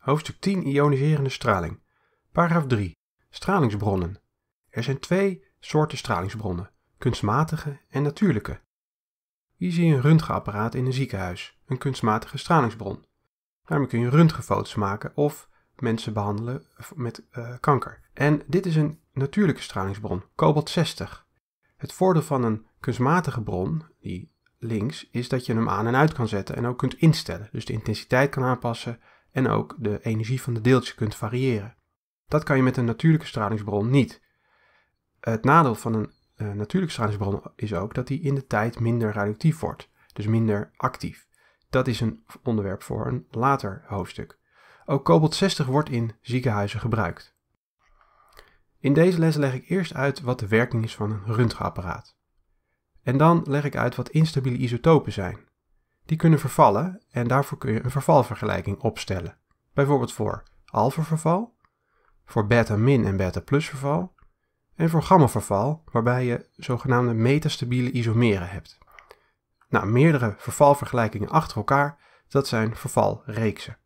Hoofdstuk 10 Ioniserende straling. Paragraaf 3. Stralingsbronnen. Er zijn twee soorten stralingsbronnen: kunstmatige en natuurlijke. Hier zie je een röntgenapparaat in een ziekenhuis, een kunstmatige stralingsbron. Daarmee kun je röntgenfoto's maken of mensen behandelen met eh, kanker. En dit is een natuurlijke stralingsbron, kobalt 60. Het voordeel van een kunstmatige bron, die links, is dat je hem aan en uit kan zetten en ook kunt instellen. Dus de intensiteit kan aanpassen, en ook de energie van de deeltjes kunt variëren. Dat kan je met een natuurlijke stralingsbron niet. Het nadeel van een eh, natuurlijke stralingsbron is ook dat die in de tijd minder radioactief wordt, dus minder actief. Dat is een onderwerp voor een later hoofdstuk. Ook kobalt 60 wordt in ziekenhuizen gebruikt. In deze les leg ik eerst uit wat de werking is van een röntgenapparaat. En dan leg ik uit wat instabiele isotopen zijn. Die kunnen vervallen en daarvoor kun je een vervalvergelijking opstellen. Bijvoorbeeld voor alfa-verval, voor beta-min en beta-plus verval en voor gamma-verval, waarbij je zogenaamde metastabiele isomeren hebt. Nou, meerdere vervalvergelijkingen achter elkaar, dat zijn vervalreeksen.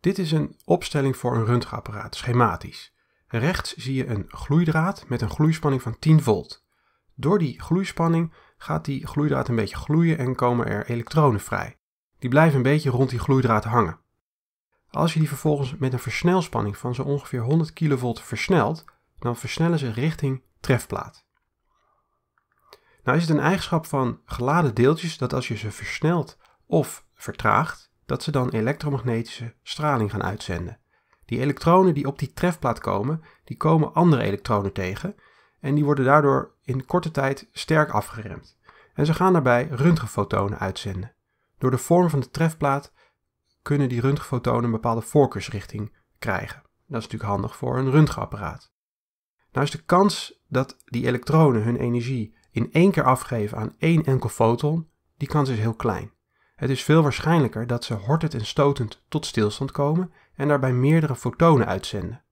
Dit is een opstelling voor een röntgenapparaat, schematisch. Rechts zie je een gloeidraad met een gloeispanning van 10 volt. Door die gloeispanning gaat die gloeidraad een beetje gloeien en komen er elektronen vrij. Die blijven een beetje rond die gloeidraad hangen. Als je die vervolgens met een versnelspanning van zo ongeveer 100 kV versnelt, dan versnellen ze richting trefplaat. Nou is het een eigenschap van geladen deeltjes dat als je ze versnelt of vertraagt, dat ze dan elektromagnetische straling gaan uitzenden. Die elektronen die op die trefplaat komen, die komen andere elektronen tegen en die worden daardoor in korte tijd sterk afgeremd. En ze gaan daarbij röntgenfotonen uitzenden. Door de vorm van de trefplaat kunnen die röntgenfotonen een bepaalde voorkeursrichting krijgen. Dat is natuurlijk handig voor een röntgenapparaat. Nou is de kans dat die elektronen hun energie in één keer afgeven aan één enkel foton, die kans is heel klein. Het is veel waarschijnlijker dat ze hortend en stotend tot stilstand komen en daarbij meerdere fotonen uitzenden.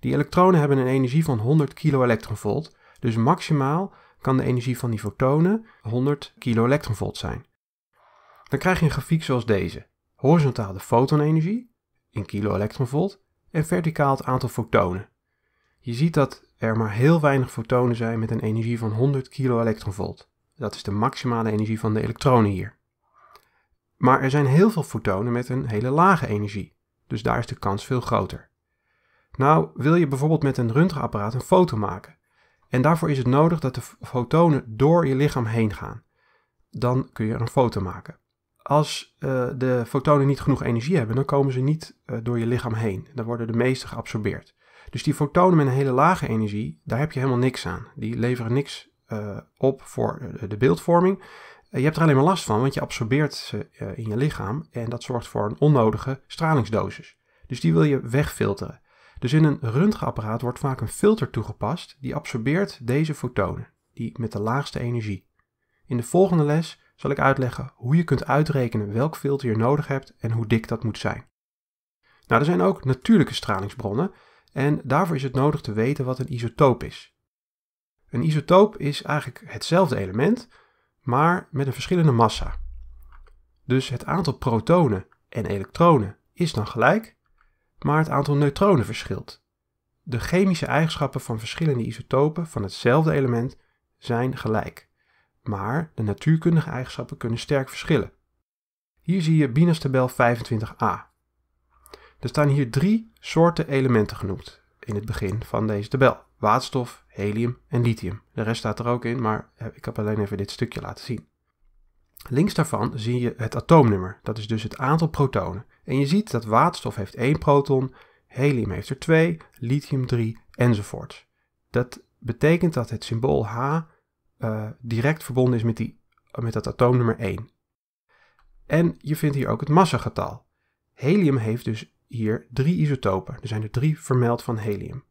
Die elektronen hebben een energie van 100 kilo-elektronvolt, dus maximaal kan de energie van die fotonen 100 kilo-elektronvolt zijn. Dan krijg je een grafiek zoals deze. Horizontaal de fotonenergie in kilo-elektronvolt en verticaal het aantal fotonen. Je ziet dat er maar heel weinig fotonen zijn met een energie van 100 kilo-elektronvolt. Dat is de maximale energie van de elektronen hier. Maar er zijn heel veel fotonen met een hele lage energie, dus daar is de kans veel groter. Nou, wil je bijvoorbeeld met een röntgenapparaat een foto maken. En daarvoor is het nodig dat de fotonen door je lichaam heen gaan. Dan kun je een foto maken. Als eh, de fotonen niet genoeg energie hebben, dan komen ze niet eh, door je lichaam heen. Dan worden de meeste geabsorbeerd. Dus die fotonen met een hele lage energie, daar heb je helemaal niks aan. Die leveren niks eh, op voor de beeldvorming. je hebt er alleen maar last van, want je absorbeert ze in je lichaam. En dat zorgt voor een onnodige stralingsdosis. Dus die wil je wegfilteren. Dus in een röntgenapparaat wordt vaak een filter toegepast die absorbeert deze fotonen, die met de laagste energie. In de volgende les zal ik uitleggen hoe je kunt uitrekenen welk filter je nodig hebt en hoe dik dat moet zijn. Nou, er zijn ook natuurlijke stralingsbronnen en daarvoor is het nodig te weten wat een isotoop is. Een isotoop is eigenlijk hetzelfde element, maar met een verschillende massa. Dus het aantal protonen en elektronen is dan gelijk maar het aantal neutronen verschilt. De chemische eigenschappen van verschillende isotopen van hetzelfde element zijn gelijk, maar de natuurkundige eigenschappen kunnen sterk verschillen. Hier zie je Binas tabel 25a. Er staan hier drie soorten elementen genoemd in het begin van deze tabel. Waterstof, helium en lithium. De rest staat er ook in, maar ik heb alleen even dit stukje laten zien. Links daarvan zie je het atoomnummer, dat is dus het aantal protonen. En je ziet dat waterstof heeft 1 proton, helium heeft er 2, lithium 3 enzovoort. Dat betekent dat het symbool H eh, direct verbonden is met, die, met dat atoomnummer 1. En je vindt hier ook het massagetal. Helium heeft dus hier drie isotopen. Er zijn er drie vermeld van helium.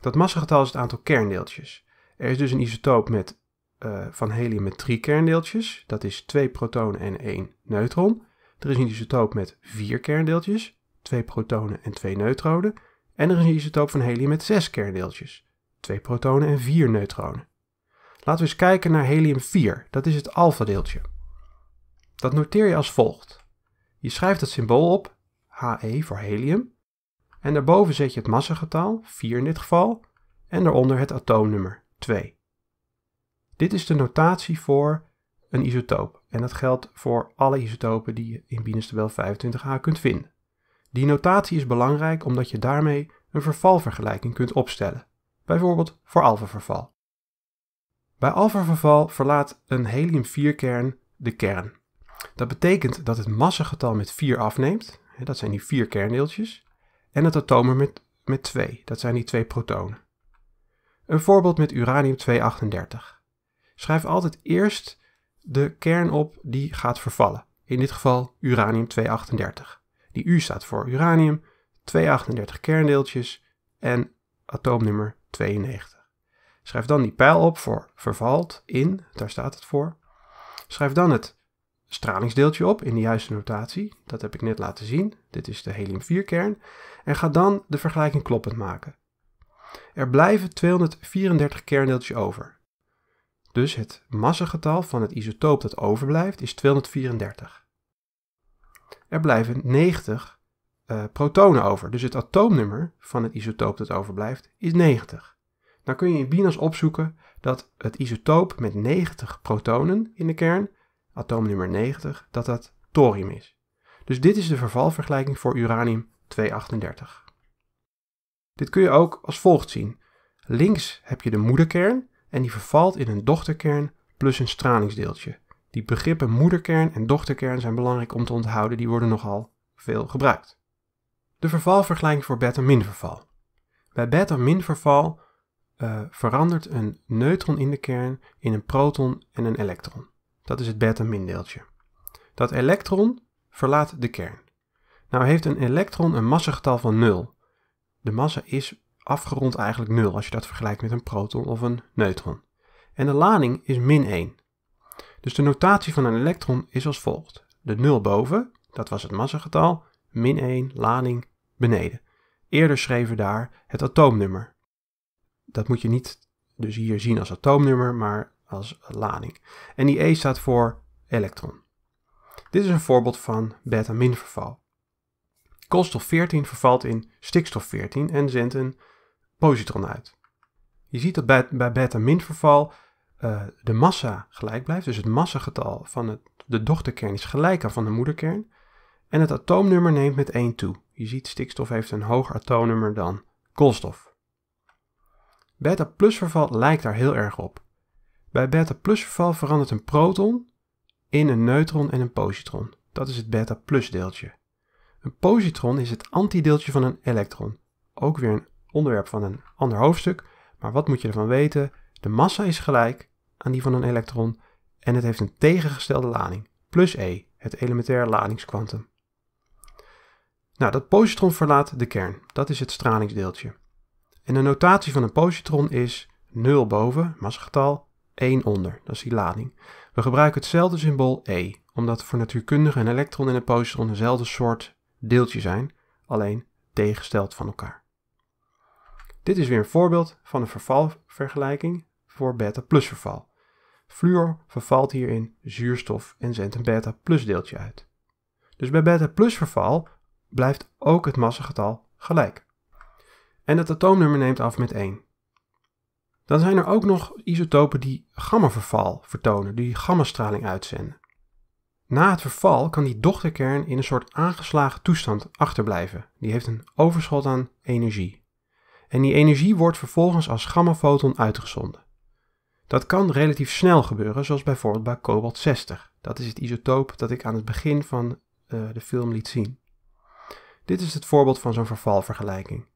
Dat massagetal is het aantal kerndeeltjes. Er is dus een isotoop met eh, van helium met drie kerndeeltjes. Dat is twee protonen en één neutron. Er is een isotoop met vier kerndeeltjes, twee protonen en twee neutronen. En er is een isotoop van helium met zes kerndeeltjes, twee protonen en vier neutronen. Laten we eens kijken naar helium 4, dat is het alfadeeltje. Dat noteer je als volgt. Je schrijft het symbool op, He voor helium, en daarboven zet je het massagetal, 4 in dit geval, en daaronder het atoomnummer, 2. Dit is de notatie voor een isotoop en dat geldt voor alle isotopen die je in binenstabel 25a kunt vinden. Die notatie is belangrijk omdat je daarmee een vervalvergelijking kunt opstellen, bijvoorbeeld voor alfa-verval. Bij alfa-verval verlaat een helium-4-kern de kern. Dat betekent dat het massagetal met 4 afneemt, dat zijn die 4 kerndeeltjes, en het atoom met, met 2, dat zijn die 2 protonen. Een voorbeeld met uranium 238 schrijf altijd eerst de kern op die gaat vervallen. In dit geval uranium 238. Die U staat voor uranium, 238 kerndeeltjes en atoomnummer 92. Schrijf dan die pijl op voor vervalt in, daar staat het voor. Schrijf dan het stralingsdeeltje op in de juiste notatie. Dat heb ik net laten zien. Dit is de helium-4-kern. En ga dan de vergelijking kloppend maken. Er blijven 234 kerndeeltjes over. Dus het massagetal van het isotoop dat overblijft is 234. Er blijven 90 eh, protonen over, dus het atoomnummer van het isotoop dat overblijft is 90. Dan kun je in Binas opzoeken dat het isotoop met 90 protonen in de kern, atoomnummer 90, dat dat thorium is. Dus dit is de vervalvergelijking voor uranium 238. Dit kun je ook als volgt zien. Links heb je de moederkern en die vervalt in een dochterkern plus een stralingsdeeltje. Die begrippen moederkern en dochterkern zijn belangrijk om te onthouden, die worden nogal veel gebruikt. De vervalvergelijking voor beta minverval. Bij beta minverval uh, eh, verandert een neutron in de kern in een proton en een elektron. Dat is het beta mindeeltje. Dat elektron verlaat de kern. Nou heeft een elektron een massagetal van 0. De massa is afgerond eigenlijk 0 als je dat vergelijkt met een proton of een neutron. En de lading is min 1. Dus de notatie van een elektron is als volgt. De 0 boven, dat was het massagetal, min 1 lading beneden. Eerder schreven daar het atoomnummer. Dat moet je niet dus hier zien als atoomnummer, maar als lading. En die E staat voor elektron. Dit is een voorbeeld van beta-min Koolstof 14 vervalt in stikstof 14 en zendt een positron uit. Je ziet dat bij, bij beta-minverval uh, de massa gelijk blijft. Dus het massagetal van het, de dochterkern is gelijk aan van de moederkern. En het atoomnummer neemt met 1 toe. Je ziet stikstof heeft een hoger atoomnummer dan koolstof. Beta-plus verval lijkt daar heel erg op. Bij beta-plus verval verandert een proton in een neutron en een positron. Dat is het beta-plus deeltje. Een positron is het antideeltje van een elektron. Ook weer een onderwerp van een ander hoofdstuk. Maar wat moet je ervan weten? De massa is gelijk aan die van een elektron en het heeft een tegengestelde lading, plus E, het elementair ladingskwantum. Nou, dat positron verlaat de kern, dat is het stralingsdeeltje. En de notatie van een positron is 0 boven, massagetal, 1 onder, dat is die lading. We gebruiken hetzelfde symbool E, omdat voor natuurkundigen een elektron en een positron dezelfde soort deeltje zijn, alleen tegengesteld van elkaar. Dit is weer een voorbeeld van een vervalvergelijking voor beta-plus verval. Fluor vervalt hierin zuurstof en zendt een beta-plus deeltje uit. Dus bij beta-plus verval blijft ook het massagetal gelijk. En het atoomnummer neemt af met 1. Dan zijn er ook nog isotopen die gammaverval vertonen, die gammastraling uitzenden. Na het verval kan die dochterkern in een soort aangeslagen toestand achterblijven. Die heeft een overschot aan energie en die energie wordt vervolgens als gammafoton uitgezonden. Dat kan relatief snel gebeuren, zoals bijvoorbeeld bij kobalt 60. Dat is het isotoop dat ik aan het begin van eh, de film liet zien. Dit is het voorbeeld van zo'n vervalvergelijking.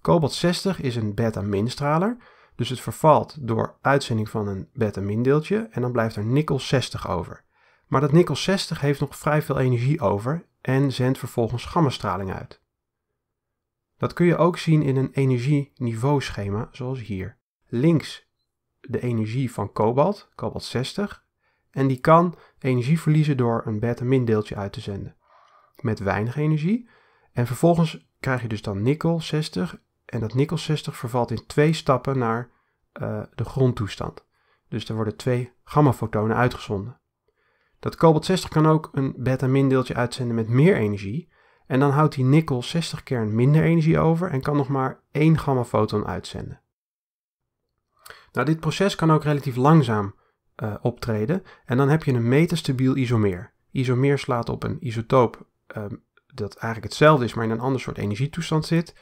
Kobalt 60 is een beta-minstraler, dus het vervalt door uitzending van een beta deeltje en dan blijft er nikkel 60 over. Maar dat nikkel 60 heeft nog vrij veel energie over en zendt vervolgens gammastraling uit. Dat kun je ook zien in een energieniveauschema, zoals hier. Links de energie van kobalt, kobalt 60, en die kan energie verliezen door een beta-min deeltje uit te zenden. Met weinig energie. En vervolgens krijg je dus dan nikkel 60, en dat nikkel 60 vervalt in twee stappen naar eh, de grondtoestand. Dus er worden twee gamma-fotonen uitgezonden. Dat kobalt 60 kan ook een beta-min deeltje uitzenden met meer energie, en dan houdt die nikkel 60 kern minder energie over en kan nog maar 1 gamma foton uitzenden. Nou, dit proces kan ook relatief langzaam eh, optreden en dan heb je een metastabiel isomeer. Isomeer slaat op een isotoop ehm, dat eigenlijk hetzelfde is, maar in een ander soort energietoestand zit.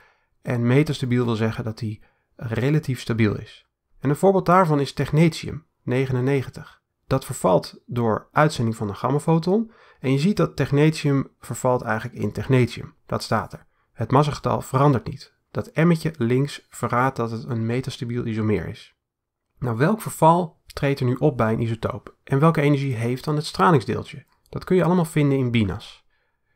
En metastabiel wil zeggen dat die relatief stabiel is. En een voorbeeld daarvan is technetium 99 dat vervalt door uitzending van een gammafoton. En je ziet dat technetium vervalt eigenlijk in technetium. Dat staat er. Het massagetal verandert niet. Dat emmetje links verraadt dat het een metastabiel isomeer is. Nou, welk verval treedt er nu op bij een isotoop? En welke energie heeft dan het stralingsdeeltje? Dat kun je allemaal vinden in BINAS.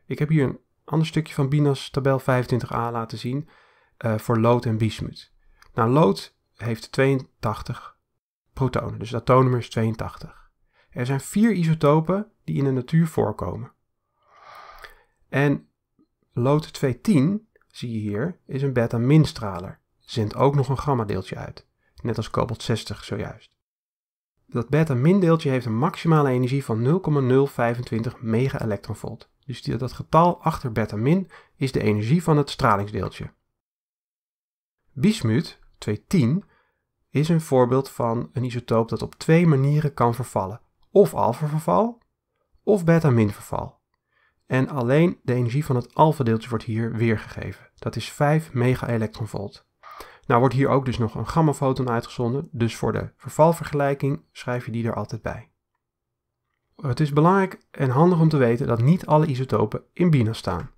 Ik heb hier een ander stukje van BINAS tabel 25a laten zien eh, voor lood en bismuth. Nou, lood heeft 82 protonen, dus het atoomnummer is 82. Er zijn vier isotopen die in de natuur voorkomen. En lood 210, zie je hier, is een beta-minstraler. Zendt ook nog een gamma-deeltje uit, net als kobalt 60 zojuist. Dat beta-mindeeltje heeft een maximale energie van 0,025 megaelectronvolt. Dus dat getal achter beta-min is de energie van het stralingsdeeltje. Bismuut 210 is een voorbeeld van een isotoop dat op twee manieren kan vervallen of alfa-verval of beta-min-verval. En alleen de energie van het alfa-deeltje wordt hier weergegeven. Dat is 5 megaelectronvolt. Nou wordt hier ook dus nog een gammafoton uitgezonden, dus voor de vervalvergelijking schrijf je die er altijd bij. Het is belangrijk en handig om te weten dat niet alle isotopen in BINAS staan.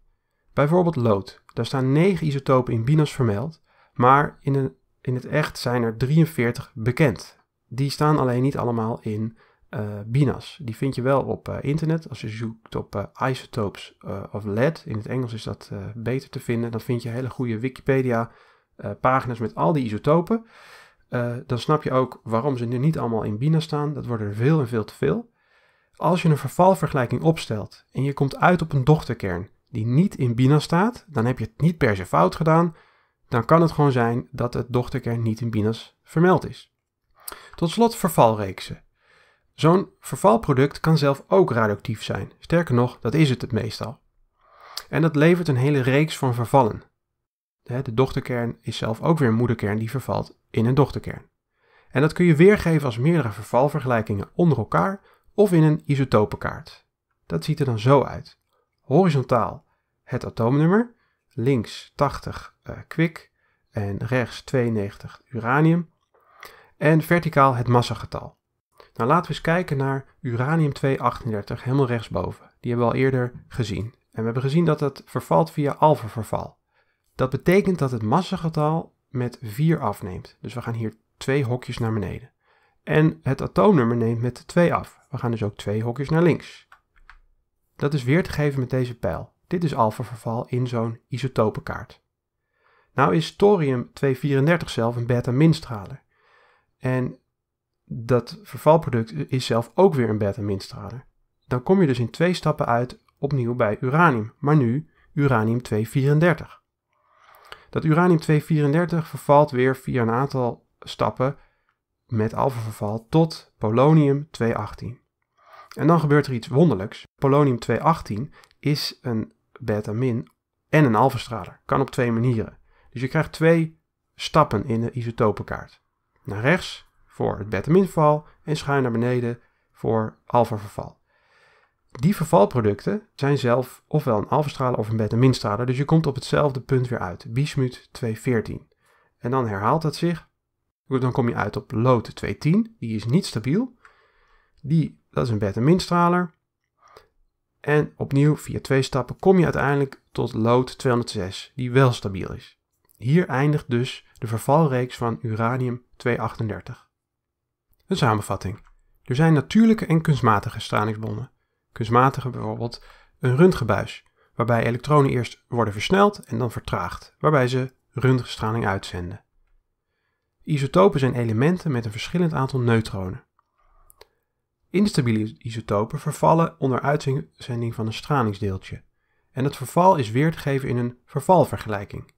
Bijvoorbeeld lood. Daar staan 9 isotopen in BINAS vermeld, maar in, een, in het echt zijn er 43 bekend. Die staan alleen niet allemaal in eh, binas. Die vind je wel op eh, internet. Als je zoekt op uh, isotopes of lead, in het Engels is dat beter te vinden, dan vind je hele goede Wikipedia-pagina's met al die isotopen. dan snap je ook waarom ze nu niet allemaal in binas staan. Dat worden er veel en veel te veel. Als je een vervalvergelijking opstelt en je komt uit op een dochterkern die niet in binas staat, dan heb je het niet per se fout gedaan. Dan kan het gewoon zijn dat het dochterkern niet in binas vermeld is. Tot slot vervalreeksen. Zo'n vervalproduct kan zelf ook radioactief zijn. Sterker nog, dat is het het meestal. En dat levert een hele reeks van vervallen. De dochterkern is zelf ook weer een moederkern die vervalt in een dochterkern. En dat kun je weergeven als meerdere vervalvergelijkingen onder elkaar of in een isotopenkaart. Dat ziet er dan zo uit. Horizontaal het atoomnummer, links 80 uh, eh, kwik en rechts 92 uranium. En verticaal het massagetal. Nou, laten we eens kijken naar uranium 238, helemaal rechtsboven. Die hebben we al eerder gezien. En we hebben gezien dat het vervalt via alfa-verval. Dat betekent dat het massagetal met 4 afneemt. Dus we gaan hier twee hokjes naar beneden. En het atoomnummer neemt met 2 af. We gaan dus ook twee hokjes naar links. Dat is weer te geven met deze pijl. Dit is alfa-verval in zo'n isotopenkaart. Nou is thorium 234 zelf een beta-minstraler. En dat vervalproduct is zelf ook weer een beta-minstraler. Dan kom je dus in twee stappen uit opnieuw bij uranium, maar nu uranium 234. Dat uranium 234 vervalt weer via een aantal stappen met alfa-verval tot polonium 218. En dan gebeurt er iets wonderlijks. Polonium 218 is een beta-min en een alfastraler. Kan op twee manieren. Dus je krijgt twee stappen in de isotopenkaart. Naar rechts voor het beta verval en schuin naar beneden voor alfa-verval. Die vervalproducten zijn zelf ofwel een alfa-straler of een beta-minstraler, dus je komt op hetzelfde punt weer uit, Bismut 214. En dan herhaalt dat zich, dan kom je uit op lood 210, die is niet stabiel. Die, dat is een beta-minstraler. En opnieuw, via twee stappen, kom je uiteindelijk tot lood 206, die wel stabiel is. Hier eindigt dus de vervalreeks van uranium 238. Een samenvatting. Er zijn natuurlijke en kunstmatige stralingsbronnen. Kunstmatige bijvoorbeeld een röntgenbuis, waarbij elektronen eerst worden versneld en dan vertraagd, waarbij ze röntgenstraling uitzenden. Isotopen zijn elementen met een verschillend aantal neutronen. Instabiele isotopen vervallen onder uitzending van een stralingsdeeltje. En het verval is weer te geven in een vervalvergelijking.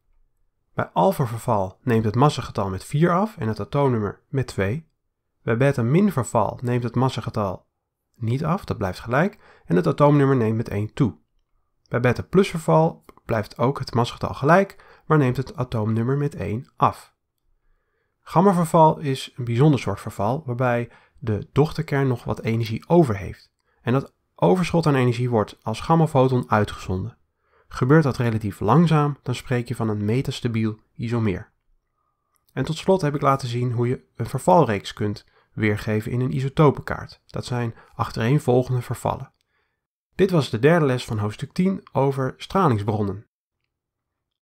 Bij alfa-verval neemt het massagetal met 4 af en het atoomnummer met 2. Bij beta-minverval neemt het massagetal niet af, dat blijft gelijk, en het atoomnummer neemt met 1 toe. Bij beta-plusverval blijft ook het massagetal gelijk, maar neemt het atoomnummer met 1 af. Gammaverval is een bijzonder soort verval waarbij de dochterkern nog wat energie over heeft. En dat overschot aan energie wordt als gammafoton uitgezonden. Gebeurt dat relatief langzaam, dan spreek je van een metastabiel isomeer. En tot slot heb ik laten zien hoe je een vervalreeks kunt weergeven in een isotopenkaart. Dat zijn achtereenvolgende vervallen. Dit was de derde les van hoofdstuk 10 over stralingsbronnen.